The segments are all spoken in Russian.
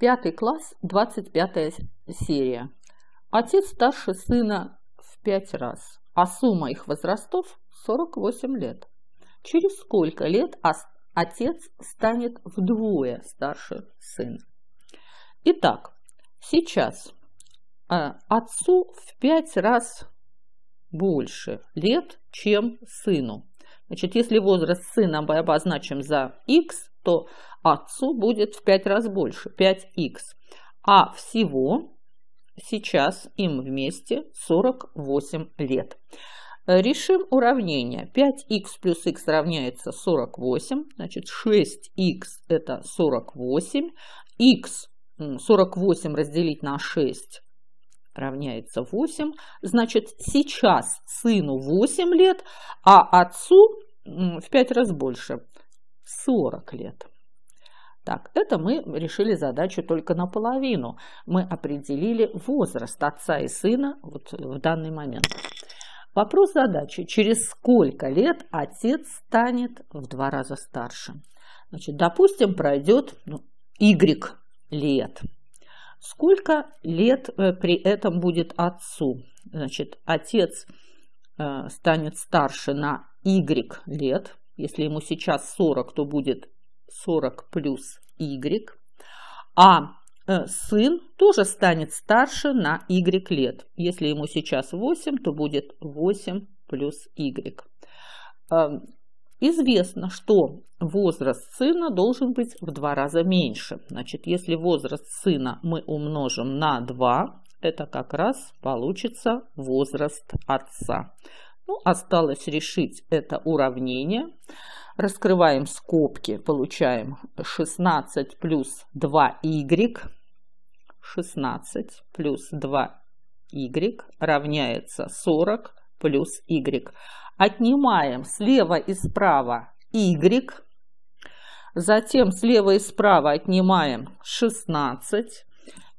Пятый класс, 25 серия. Отец старше сына в пять раз, а сумма их возрастов 48 лет. Через сколько лет отец станет вдвое старше сына? Итак, сейчас э, отцу в пять раз больше лет, чем сыну. Значит, если возраст сына мы обозначим за x, то отцу будет в 5 раз больше, 5х. А всего сейчас им вместе 48 лет. Решим уравнение. 5х плюс х равняется 48, значит 6х это 48, х 48 разделить на 6 равняется 8, значит сейчас сыну 8 лет, а отцу в 5 раз больше 40 лет. Так, это мы решили задачу только наполовину. Мы определили возраст отца и сына вот в данный момент. Вопрос задачи. Через сколько лет отец станет в два раза старше? Значит, допустим, пройдет ну, Y лет. Сколько лет э, при этом будет отцу? Значит, отец э, станет старше на Y лет. Если ему сейчас 40, то будет 40 плюс Y. А э, сын тоже станет старше на Y лет. Если ему сейчас 8, то будет 8 плюс Y. Э, известно, что возраст сына должен быть в два раза меньше. Значит, если возраст сына мы умножим на 2, это как раз получится возраст отца. Ну, осталось решить это уравнение. Раскрываем скобки, получаем 16 плюс 2y. 16 плюс 2y равняется 40 плюс y. Отнимаем слева и справа y. Затем слева и справа отнимаем 16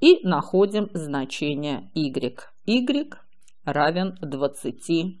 и находим значение y. y равен 20